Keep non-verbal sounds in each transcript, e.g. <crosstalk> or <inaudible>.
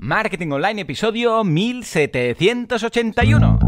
Marketing Online, episodio 1781.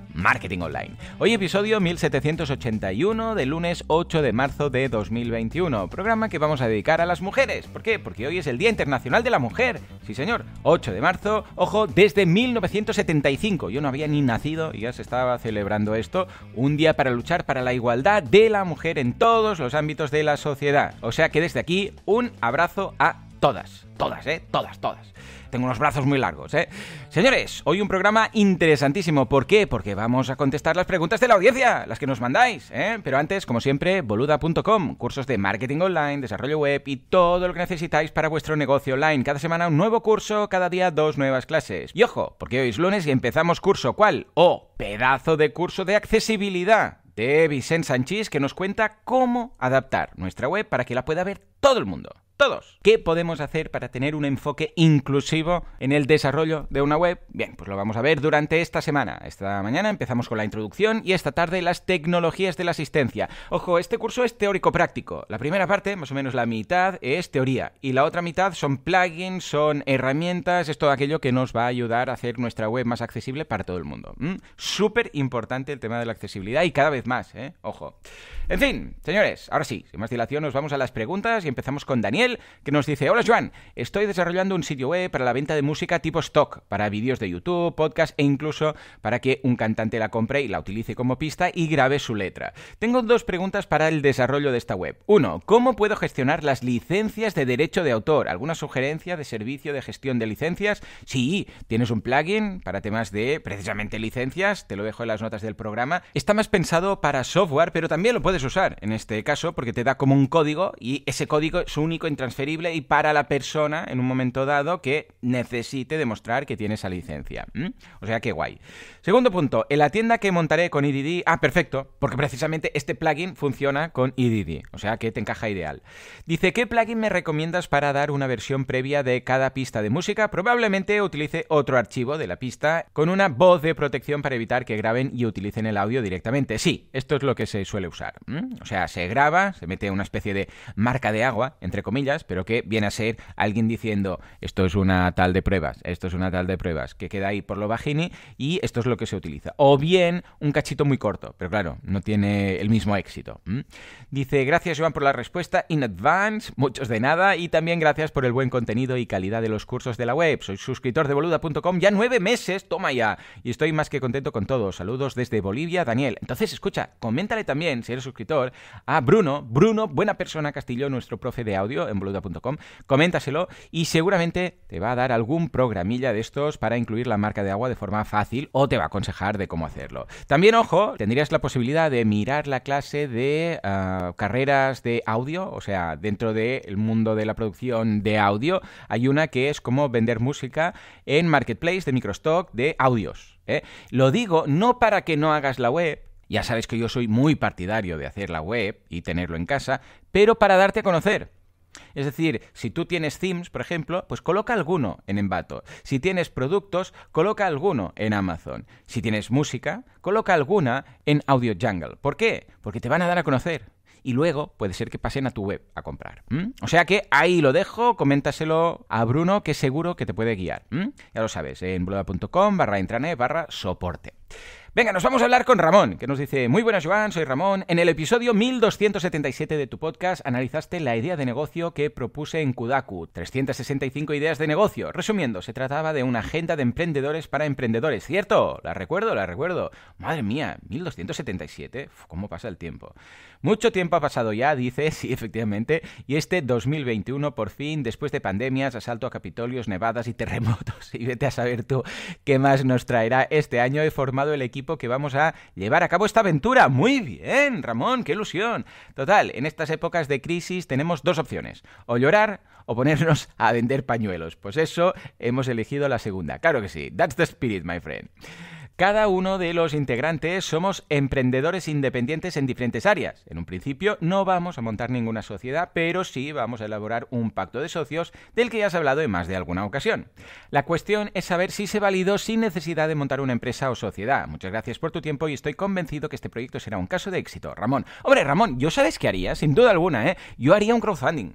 Marketing Online. Hoy episodio 1781 del lunes 8 de marzo de 2021, programa que vamos a dedicar a las mujeres. ¿Por qué? Porque hoy es el Día Internacional de la Mujer. Sí, señor, 8 de marzo, ojo, desde 1975. Yo no había ni nacido y ya se estaba celebrando esto, un día para luchar para la igualdad de la mujer en todos los ámbitos de la sociedad. O sea que desde aquí un abrazo a todas, todas, ¿eh? Todas, todas. Tengo unos brazos muy largos, ¿eh? Señores, hoy un programa interesantísimo. ¿Por qué? Porque vamos a contestar las preguntas de la audiencia, las que nos mandáis, ¿eh? Pero antes, como siempre, boluda.com, cursos de marketing online, desarrollo web y todo lo que necesitáis para vuestro negocio online. Cada semana un nuevo curso, cada día dos nuevas clases. Y ojo, porque hoy es lunes y empezamos curso. ¿Cuál? ¡Oh! Pedazo de curso de accesibilidad de Vicente Sanchís que nos cuenta cómo adaptar nuestra web para que la pueda ver todo el mundo todos. ¿Qué podemos hacer para tener un enfoque inclusivo en el desarrollo de una web? Bien, pues lo vamos a ver durante esta semana. Esta mañana empezamos con la introducción y esta tarde las tecnologías de la asistencia. Ojo, este curso es teórico-práctico. La primera parte, más o menos la mitad, es teoría y la otra mitad son plugins, son herramientas, es todo aquello que nos va a ayudar a hacer nuestra web más accesible para todo el mundo. ¿Mm? Súper importante el tema de la accesibilidad y cada vez más, ¿eh? Ojo. En fin, señores, ahora sí, sin más dilación nos vamos a las preguntas y empezamos con Daniel que nos dice, hola Joan, estoy desarrollando un sitio web para la venta de música tipo stock, para vídeos de YouTube, podcast e incluso para que un cantante la compre y la utilice como pista y grabe su letra. Tengo dos preguntas para el desarrollo de esta web. Uno, ¿cómo puedo gestionar las licencias de derecho de autor? ¿Alguna sugerencia de servicio de gestión de licencias? Sí, tienes un plugin para temas de precisamente licencias, te lo dejo en las notas del programa. Está más pensado para software, pero también lo puedes usar en este caso porque te da como un código y ese código es único transferible y para la persona en un momento dado que necesite demostrar que tiene esa licencia. O sea qué guay. Segundo punto, en la tienda que montaré con EDD, ah, perfecto, porque precisamente este plugin funciona con EDD, o sea que te encaja ideal. Dice, ¿qué plugin me recomiendas para dar una versión previa de cada pista de música? Probablemente utilice otro archivo de la pista con una voz de protección para evitar que graben y utilicen el audio directamente. Sí, esto es lo que se suele usar. O sea, se graba, se mete una especie de marca de agua, entre comillas, pero que viene a ser alguien diciendo esto es una tal de pruebas, esto es una tal de pruebas, que queda ahí por lo bajini y esto es lo que se utiliza. O bien un cachito muy corto, pero claro, no tiene el mismo éxito. Dice, gracias Joan por la respuesta, in advance, muchos de nada, y también gracias por el buen contenido y calidad de los cursos de la web. Soy suscriptor de boluda.com ya nueve meses, toma ya, y estoy más que contento con todo. Saludos desde Bolivia, Daniel. Entonces, escucha, coméntale también, si eres suscriptor, a Bruno, Bruno, buena persona Castillo, nuestro profe de audio, en boluda.com, coméntaselo y seguramente te va a dar algún programilla de estos para incluir la marca de agua de forma fácil o te va a aconsejar de cómo hacerlo. También, ojo, tendrías la posibilidad de mirar la clase de ah, carreras de audio, o sea, dentro del mundo de la producción de audio, hay una que es cómo vender música en Marketplace de Microstock de audios. ¿eh? Lo digo no para que no hagas la web, ya sabes que yo soy muy partidario de hacer la web y tenerlo en casa, pero para darte a conocer. Es decir, si tú tienes themes, por ejemplo, pues coloca alguno en Envato. Si tienes productos, coloca alguno en Amazon. Si tienes música, coloca alguna en Audio Jungle. ¿Por qué? Porque te van a dar a conocer. Y luego puede ser que pasen a tu web a comprar. O sea que ahí lo dejo, coméntaselo a Bruno que seguro que te puede guiar. Ya lo sabes, en blog.com barra intranet barra soporte. Venga, nos vamos a hablar con Ramón, que nos dice, muy buenas Joan, soy Ramón. En el episodio 1277 de tu podcast analizaste la idea de negocio que propuse en Kudaku, 365 ideas de negocio. Resumiendo, se trataba de una agenda de emprendedores para emprendedores, ¿cierto? La recuerdo, la recuerdo. Madre mía, 1277, ¿cómo pasa el tiempo? Mucho tiempo ha pasado ya, dice, <laughs> sí, efectivamente, y este 2021 por fin, después de pandemias, asalto a capitolios, nevadas y terremotos, <laughs> y vete a saber tú qué más nos traerá este año, he formado el equipo que vamos a llevar a cabo esta aventura. Muy bien, Ramón, qué ilusión. Total, en estas épocas de crisis tenemos dos opciones, o llorar o ponernos a vender pañuelos. Pues eso, hemos elegido la segunda. Claro que sí, that's the spirit, my friend. Cada uno de los integrantes somos emprendedores independientes en diferentes áreas. En un principio no vamos a montar ninguna sociedad, pero sí vamos a elaborar un pacto de socios del que ya has hablado en más de alguna ocasión. La cuestión es saber si se validó sin necesidad de montar una empresa o sociedad. Muchas gracias por tu tiempo y estoy convencido que este proyecto será un caso de éxito. Ramón. Hombre, Ramón, yo sabes qué haría, sin duda alguna, ¿eh? Yo haría un crowdfunding.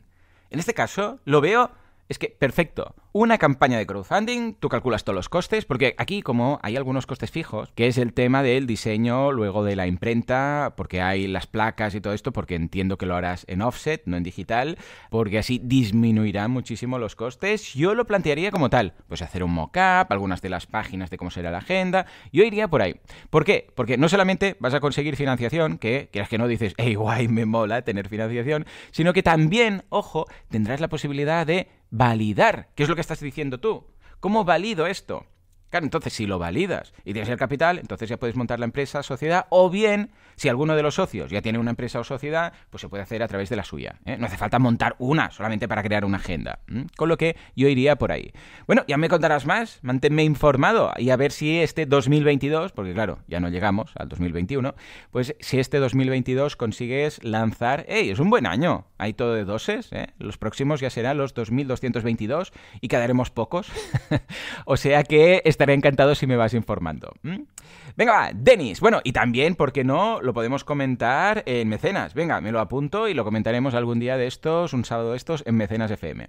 En este caso, lo veo es que, perfecto. Una campaña de crowdfunding, tú calculas todos los costes, porque aquí como hay algunos costes fijos, que es el tema del diseño, luego de la imprenta, porque hay las placas y todo esto, porque entiendo que lo harás en offset, no en digital, porque así disminuirán muchísimo los costes. Yo lo plantearía como tal, pues hacer un mock-up, algunas de las páginas de cómo será la agenda, yo iría por ahí. ¿Por qué? Porque no solamente vas a conseguir financiación, que quieras que no dices, ey, guay, me mola tener financiación, sino que también, ojo, tendrás la posibilidad de validar. ¿Qué es lo que estás diciendo tú? ¿Cómo valido esto? Claro, entonces si lo validas y tienes el capital, entonces ya puedes montar la empresa, sociedad, o bien, si alguno de los socios ya tiene una empresa o sociedad, pues se puede hacer a través de la suya. ¿eh? No hace falta montar una solamente para crear una agenda. Con lo que yo iría por ahí. Bueno, ya me contarás más, manténme informado y a ver si este 2022, porque claro, ya no llegamos al 2021, pues si este 2022 consigues lanzar, ¡Ey! Es un buen año. Hay todo de doses, ¿eh? los próximos ya serán los 2222 y quedaremos pocos. <laughs> o sea que estaré encantado si me vas informando. Venga, va, Denis. Bueno, y también, ¿por qué no? Lo podemos comentar en Mecenas. Venga, me lo apunto y lo comentaremos algún día de estos, un sábado de estos, en Mecenas FM.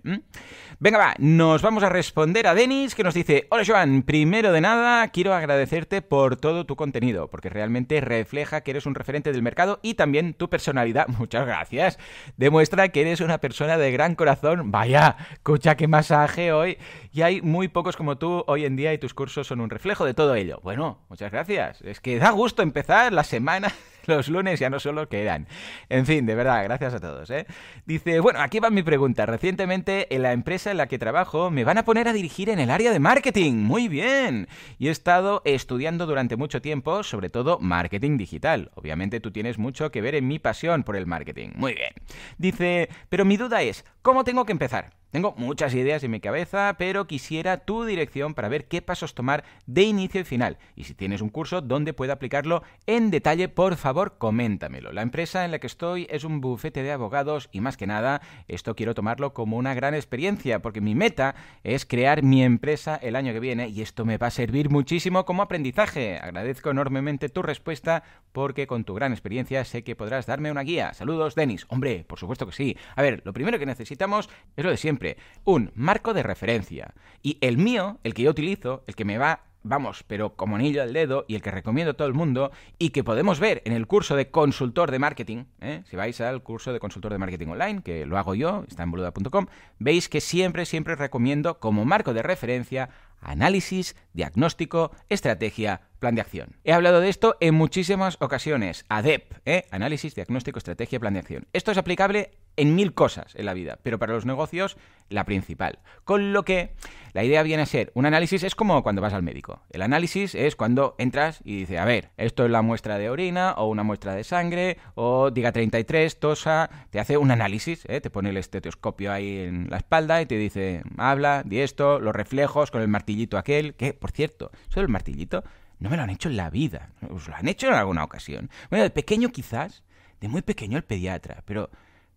Venga, va, nos vamos a responder a Denis que nos dice, hola Joan, primero de nada quiero agradecerte por todo tu contenido, porque realmente refleja que eres un referente del mercado y también tu personalidad. <laughs> Muchas gracias. Demuestra que eres una persona de gran corazón. Vaya, escucha qué masaje hoy. Y hay muy pocos como tú hoy en día y tus cursos son un reflejo de todo ello. Bueno, muchas gracias. Es que da gusto empezar la semana <laughs> los lunes ya no solo quedan. En fin, de verdad, gracias a todos. ¿eh? Dice, bueno, aquí va mi pregunta. Recientemente en la empresa en la que trabajo me van a poner a dirigir en el área de marketing. Muy bien. Y he estado estudiando durante mucho tiempo, sobre todo marketing digital. Obviamente tú tienes mucho que ver en mi pasión por el marketing. Muy bien. Dice, pero mi duda es, ¿cómo tengo que empezar? Tengo muchas ideas en mi cabeza, pero quisiera tu dirección para ver qué pasos tomar de inicio y final. Y si tienes un curso donde pueda aplicarlo en detalle, por favor coméntamelo. La empresa en la que estoy es un bufete de abogados y más que nada, esto quiero tomarlo como una gran experiencia, porque mi meta es crear mi empresa el año que viene y esto me va a servir muchísimo como aprendizaje. Agradezco enormemente tu respuesta porque con tu gran experiencia sé que podrás darme una guía. Saludos, Denis. Hombre, por supuesto que sí. A ver, lo primero que necesitamos es lo de siempre, un marco de referencia. Y el mío, el que yo utilizo, el que me va vamos, pero como anillo al dedo y el que recomiendo a todo el mundo y que podemos ver en el curso de consultor de marketing, ¿eh? si vais al curso de consultor de marketing online, que lo hago yo, está en boluda.com, veis que siempre, siempre recomiendo como marco de referencia análisis, diagnóstico, estrategia plan de acción. He hablado de esto en muchísimas ocasiones. ADEP, ¿eh? análisis, diagnóstico, estrategia, plan de acción. Esto es aplicable en mil cosas en la vida, pero para los negocios la principal. Con lo que la idea viene a ser, un análisis es como cuando vas al médico. El análisis es cuando entras y dice, a ver, esto es la muestra de orina o una muestra de sangre o diga 33, tosa, te hace un análisis, ¿eh? te pone el estetoscopio ahí en la espalda y te dice, habla, di esto, los reflejos con el martillito aquel, que por cierto, solo el martillito no me lo han hecho en la vida. Os lo han hecho en alguna ocasión. Bueno, de pequeño quizás, de muy pequeño el pediatra, pero...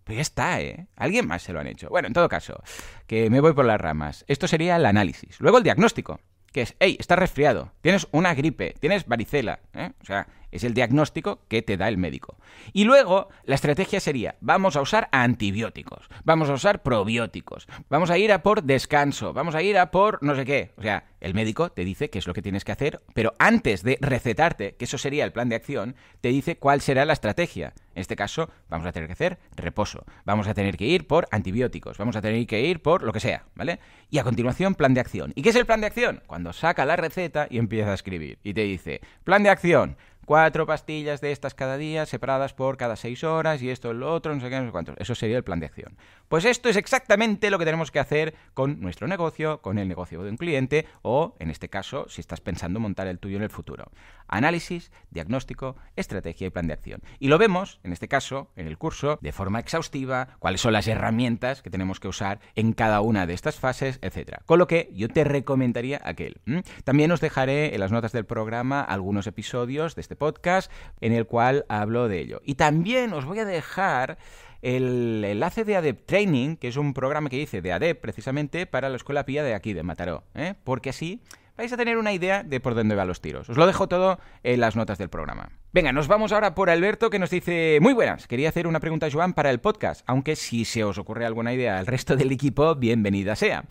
Pero ya está, ¿eh? Alguien más se lo han hecho. Bueno, en todo caso, que me voy por las ramas. Esto sería el análisis. Luego el diagnóstico, que es, hey, estás resfriado, tienes una gripe, tienes varicela, ¿eh? O sea, es el diagnóstico que te da el médico. Y luego la estrategia sería, vamos a usar antibióticos, vamos a usar probióticos, vamos a ir a por descanso, vamos a ir a por no sé qué. O sea, el médico te dice qué es lo que tienes que hacer, pero antes de recetarte, que eso sería el plan de acción, te dice cuál será la estrategia. En este caso, vamos a tener que hacer reposo, vamos a tener que ir por antibióticos, vamos a tener que ir por lo que sea, ¿vale? Y a continuación, plan de acción. ¿Y qué es el plan de acción? Cuando saca la receta y empieza a escribir y te dice, plan de acción, cuatro pastillas de estas cada día, separadas por cada seis horas, y esto, lo otro, no sé qué, no sé cuántos. Eso sería el plan de acción. Pues esto es exactamente lo que tenemos que hacer con nuestro negocio, con el negocio de un cliente, o en este caso, si estás pensando montar el tuyo en el futuro. Análisis, diagnóstico, estrategia y plan de acción. Y lo vemos, en este caso, en el curso, de forma exhaustiva, cuáles son las herramientas que tenemos que usar en cada una de estas fases, etc. Con lo que yo te recomendaría aquel. También os dejaré en las notas del programa algunos episodios de este podcast en el cual hablo de ello. Y también os voy a dejar el enlace de ADEP Training, que es un programa que hice de ADEP precisamente para la Escuela Pía de aquí, de Mataró, ¿eh? porque así vais a tener una idea de por dónde van los tiros. Os lo dejo todo en las notas del programa. Venga, nos vamos ahora por Alberto que nos dice, muy buenas, quería hacer una pregunta a Joan para el podcast, aunque si se os ocurre alguna idea al resto del equipo, bienvenida sea.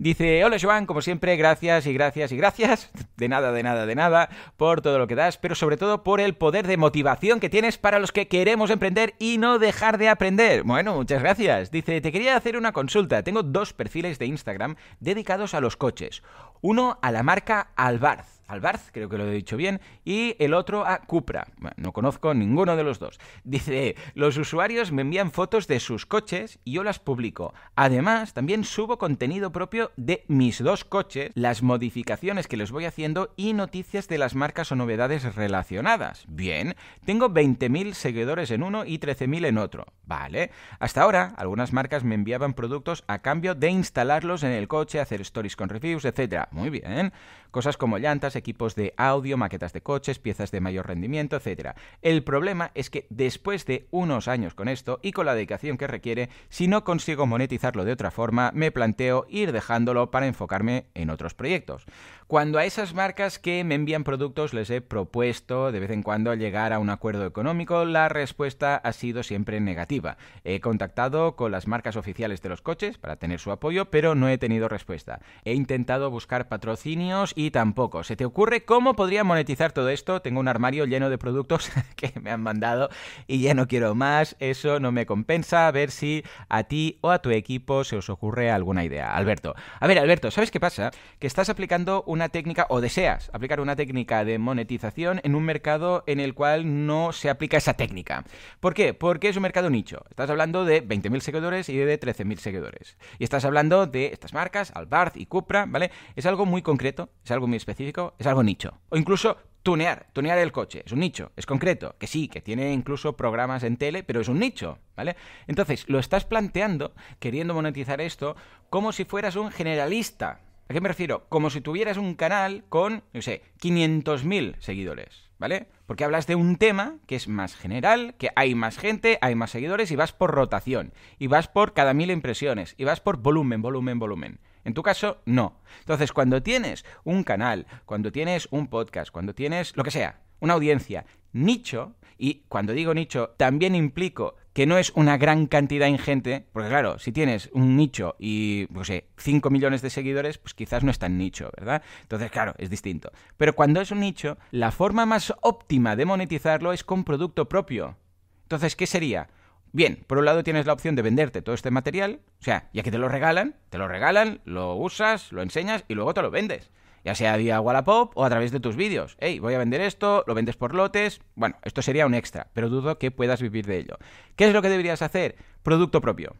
Dice, hola Joan, como siempre, gracias y gracias y gracias. <laughs> De nada, de nada, de nada, por todo lo que das, pero sobre todo por el poder de motivación que tienes para los que queremos emprender y no dejar de aprender. Bueno, muchas gracias. Dice, te quería hacer una consulta. Tengo dos perfiles de Instagram dedicados a los coches. Uno a la marca Albarz Albarz, creo que lo he dicho bien, y el otro a ah, Cupra. no conozco ninguno de los dos. Dice, los usuarios me envían fotos de sus coches y yo las publico. Además, también subo contenido propio de mis dos coches, las modificaciones que les voy haciendo y noticias de las marcas o novedades relacionadas. Bien, tengo 20.000 seguidores en uno y 13.000 en otro. Vale. Hasta ahora, algunas marcas me enviaban productos a cambio de instalarlos en el coche, hacer stories con reviews, etc. Muy bien. Cosas como llantas, equipos de audio, maquetas de coches, piezas de mayor rendimiento, etc. El problema es que después de unos años con esto y con la dedicación que requiere, si no consigo monetizarlo de otra forma, me planteo ir dejándolo para enfocarme en otros proyectos. Cuando a esas marcas que me envían productos les he propuesto de vez en cuando llegar a un acuerdo económico, la respuesta ha sido siempre negativa. He contactado con las marcas oficiales de los coches para tener su apoyo, pero no he tenido respuesta. He intentado buscar patrocinios y tampoco ocurre cómo podría monetizar todo esto. Tengo un armario lleno de productos <laughs> que me han mandado y ya no quiero más. Eso no me compensa. A ver si a ti o a tu equipo se os ocurre alguna idea. Alberto. A ver, Alberto, ¿sabes qué pasa? Que estás aplicando una técnica o deseas aplicar una técnica de monetización en un mercado en el cual no se aplica esa técnica. ¿Por qué? Porque es un mercado nicho. Estás hablando de 20.000 seguidores y de 13.000 seguidores. Y estás hablando de estas marcas, Albarth y Cupra, ¿vale? Es algo muy concreto, es algo muy específico es algo nicho. O incluso tunear, tunear el coche, es un nicho, es concreto, que sí, que tiene incluso programas en tele, pero es un nicho, ¿vale? Entonces, lo estás planteando, queriendo monetizar esto, como si fueras un generalista. ¿A qué me refiero? Como si tuvieras un canal con, no sé, 500.000 seguidores, ¿vale? Porque hablas de un tema que es más general, que hay más gente, hay más seguidores y vas por rotación, y vas por cada mil impresiones, y vas por volumen, volumen, volumen. En tu caso, no. Entonces, cuando tienes un canal, cuando tienes un podcast, cuando tienes lo que sea, una audiencia nicho, y cuando digo nicho, también implico que no es una gran cantidad ingente, porque claro, si tienes un nicho y, no sé, 5 millones de seguidores, pues quizás no es tan nicho, ¿verdad? Entonces, claro, es distinto. Pero cuando es un nicho, la forma más óptima de monetizarlo es con producto propio. Entonces, ¿qué sería? Bien, por un lado tienes la opción de venderte todo este material, o sea, ya que te lo regalan, te lo regalan, lo usas, lo enseñas y luego te lo vendes. Ya sea vía Wallapop o a través de tus vídeos. Hey, voy a vender esto, lo vendes por lotes. Bueno, esto sería un extra, pero dudo que puedas vivir de ello. ¿Qué es lo que deberías hacer? Producto propio.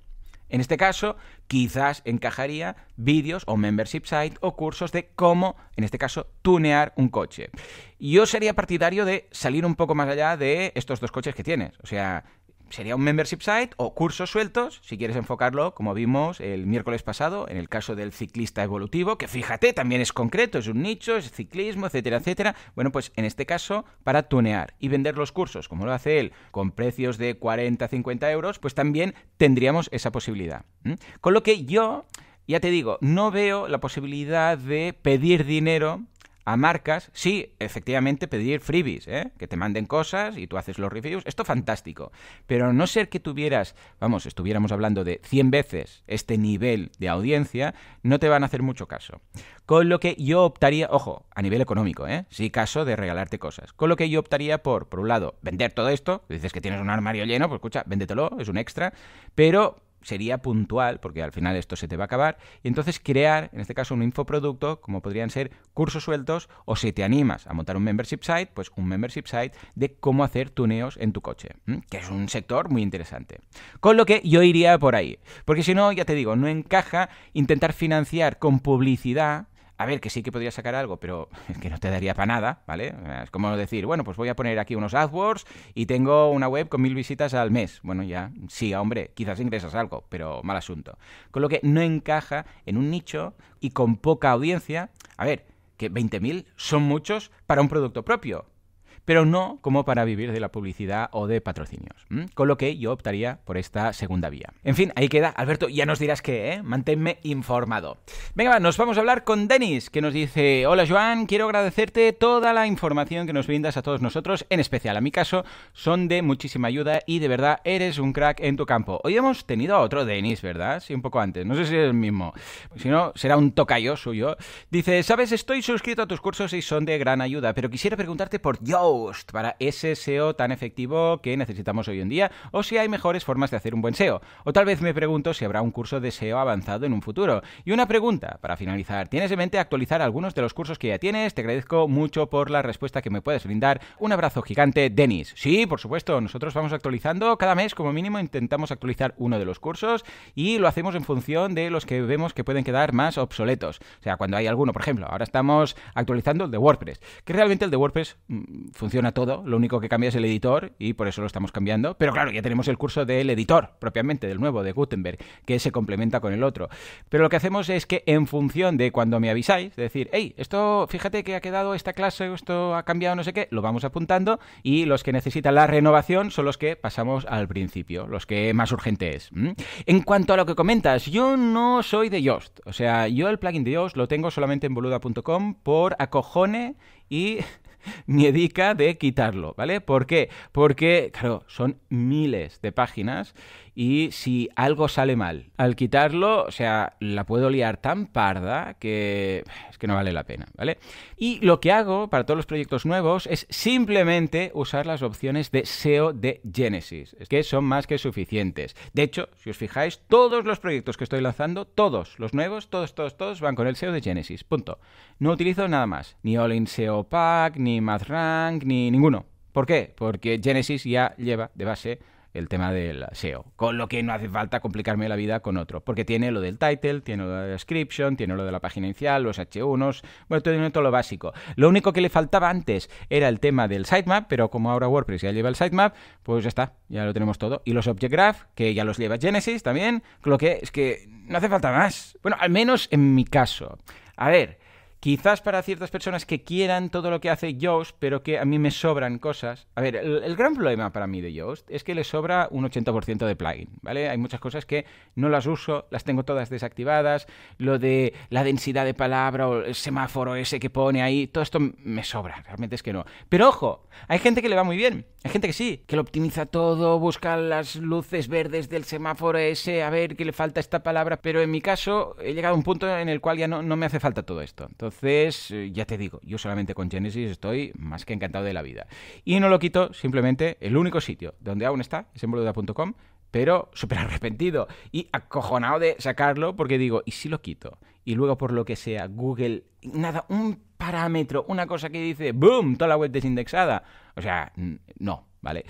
En este caso, quizás encajaría vídeos o membership site o cursos de cómo, en este caso, tunear un coche. Yo sería partidario de salir un poco más allá de estos dos coches que tienes. O sea, sería un membership site o cursos sueltos, si quieres enfocarlo, como vimos el miércoles pasado, en el caso del ciclista evolutivo, que fíjate, también es concreto, es un nicho, es ciclismo, etcétera, etcétera. Bueno, pues en este caso, para tunear y vender los cursos, como lo hace él, con precios de 40, 50 euros, pues también tendríamos esa posibilidad. Con lo que yo ya te digo, no veo la posibilidad de pedir dinero a marcas, sí, efectivamente, pedir freebies, ¿eh? que te manden cosas y tú haces los reviews, esto fantástico, pero no ser que tuvieras, vamos, estuviéramos hablando de 100 veces este nivel de audiencia, no te van a hacer mucho caso. Con lo que yo optaría, ojo, a nivel económico, ¿eh? sí, caso de regalarte cosas, con lo que yo optaría por, por un lado, vender todo esto, dices que tienes un armario lleno, pues escucha, véndetelo, es un extra, pero sería puntual, porque al final esto se te va a acabar, y entonces crear, en este caso, un infoproducto, como podrían ser cursos sueltos, o si te animas a montar un membership site, pues un membership site de cómo hacer tuneos en tu coche, que es un sector muy interesante. Con lo que yo iría por ahí, porque si no, ya te digo, no encaja intentar financiar con publicidad a ver, que sí que podría sacar algo, pero <laughs> que no te daría para nada, ¿vale? Es como decir, bueno, pues voy a poner aquí unos AdWords y tengo una web con mil visitas al mes. Bueno, ya, sí, hombre, quizás ingresas algo, pero mal asunto. Con lo que no encaja en un nicho y con poca audiencia. A ver, que 20.000 son muchos para un producto propio, pero no como para vivir de la publicidad o de patrocinios. Con lo que yo optaría por esta segunda vía. En fin, ahí queda. Alberto, ya nos dirás qué, ¿eh? Manténme informado. Venga, nos vamos a hablar con Denis, que nos dice, hola Joan, quiero agradecerte toda la información que nos brindas a todos nosotros, en especial a mi caso, son de muchísima ayuda y de verdad eres un crack en tu campo. Hoy hemos tenido a otro Denis, ¿verdad? Sí, un poco antes. No sé si es el mismo. Si no, será un tocayo suyo. Dice, sabes, estoy suscrito a tus cursos y son de gran ayuda, pero quisiera preguntarte por Yo para ese SEO tan efectivo que necesitamos hoy en día o si hay mejores formas de hacer un buen SEO. O tal vez me pregunto si habrá un curso de SEO avanzado en un futuro. Y una pregunta para finalizar. ¿Tienes en mente actualizar algunos de los cursos que ya tienes? Te agradezco mucho por la respuesta que me puedes brindar. Un abrazo gigante, Denis. Sí, por supuesto, nosotros vamos actualizando cada mes como mínimo intentamos actualizar uno de los cursos y lo hacemos en función de los que vemos que pueden quedar más obsoletos. O sea, cuando hay alguno, por ejemplo, ahora estamos actualizando el de WordPress, que realmente el de WordPress mm, funciona funciona todo, lo único que cambia es el editor y por eso lo estamos cambiando. Pero claro, ya tenemos el curso del editor, propiamente, del nuevo, de Gutenberg, que se complementa con el otro. Pero lo que hacemos es que en función de cuando me avisáis, decir, hey, esto, fíjate que ha quedado esta clase, esto ha cambiado no sé qué, lo vamos apuntando y los que necesitan la renovación son los que pasamos al principio, los que más urgente es. En cuanto a lo que comentas, yo no soy de Yoast. O sea, yo el plugin de Yoast lo tengo solamente en boluda.com por acojone y dedica <laughs> de quitarlo, ¿vale? ¿Por qué? Porque, claro, son miles de páginas y si algo sale mal. Al quitarlo, o sea, la puedo liar tan parda que es que no vale la pena, ¿vale? Y lo que hago para todos los proyectos nuevos es simplemente usar las opciones de SEO de Genesis, que son más que suficientes. De hecho, si os fijáis, todos los proyectos que estoy lanzando, todos los nuevos, todos, todos, todos van con el SEO de Genesis, punto. No utilizo nada más, ni All in SEO Pack, ni MathRank, ni ninguno. ¿Por qué? Porque Genesis ya lleva de base el tema del SEO. Con lo que no hace falta complicarme la vida con otro, porque tiene lo del title, tiene lo de la description, tiene lo de la página inicial, los H1s, bueno, tiene todo lo básico. Lo único que le faltaba antes era el tema del sitemap, pero como ahora WordPress ya lleva el sitemap, pues ya está, ya lo tenemos todo. Y los Object Graph, que ya los lleva Genesis también, con lo que es que no hace falta más. Bueno, al menos en mi caso. A ver, Quizás para ciertas personas que quieran todo lo que hace Yoast, pero que a mí me sobran cosas. A ver, el, gran problema para mí de Yoast es que le sobra un 80% de plugin, ¿vale? Hay muchas cosas que no las uso, las tengo todas desactivadas. Lo de la densidad de palabra o el semáforo ese que pone ahí, todo esto me sobra, realmente es que no. Pero ojo, hay gente que le va muy bien, hay gente que sí, que lo optimiza todo, busca las luces verdes del semáforo ese, a ver qué le falta esta palabra, pero en mi caso he llegado a un punto en el cual ya no, no me hace falta todo esto. Entonces, eh, ya te digo, yo solamente con Genesis estoy más que encantado de la vida. Y no lo quito, simplemente el único sitio donde aún está es en boluda.com, pero súper arrepentido y acojonado de sacarlo porque digo, ¿y si lo quito? Y luego por lo que sea, Google, nada, un parámetro, una cosa que dice, ¡boom!, toda la web desindexada. O sea, no, ¿vale?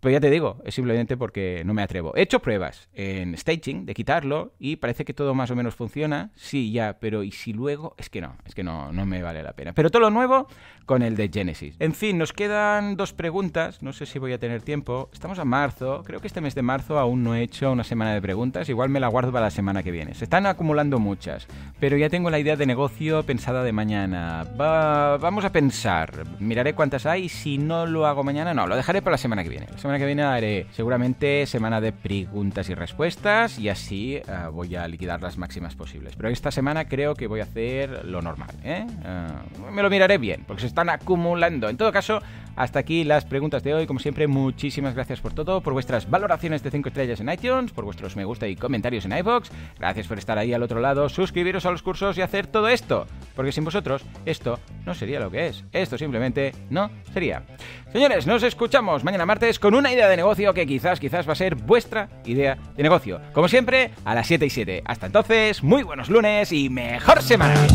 Pero ya te digo, es simplemente porque no me atrevo. He hecho pruebas en staging de quitarlo y parece que todo más o menos funciona. Sí, ya, pero ¿y si luego? Es que no, es que no, no me vale la pena. Pero todo lo nuevo con el de Genesis. En fin, nos quedan dos preguntas. No sé si voy a tener tiempo. Estamos a marzo. Creo que este mes de marzo aún no he hecho una semana de preguntas. Igual me la guardo para la semana que viene. Se están acumulando muchas, pero ya tengo la idea de negocio pensada de mañana. vamos a pensar. Miraré cuántas hay si no lo hago mañana, no, lo dejaré para la semana que viene. La semana que viene haré seguramente semana de preguntas y respuestas y así eh, voy a liquidar las máximas posibles. Pero esta semana creo que voy a hacer lo normal, ¿eh? ¿eh? me lo miraré bien, porque se están acumulando. En todo caso, hasta aquí las preguntas de hoy. Como siempre, muchísimas gracias por todo, por vuestras valoraciones de 5 estrellas en iTunes, por vuestros me gusta y comentarios en iBox Gracias por estar ahí al otro lado, suscribiros a los cursos y hacer todo esto, porque sin vosotros esto no sería lo que es. Esto simplemente no sería. Señores, nos escuchamos mañana martes con un una idea de negocio que quizás, quizás va a ser vuestra idea de negocio. Como siempre, a las 7 y 7. Hasta entonces, muy buenos lunes y mejor semana.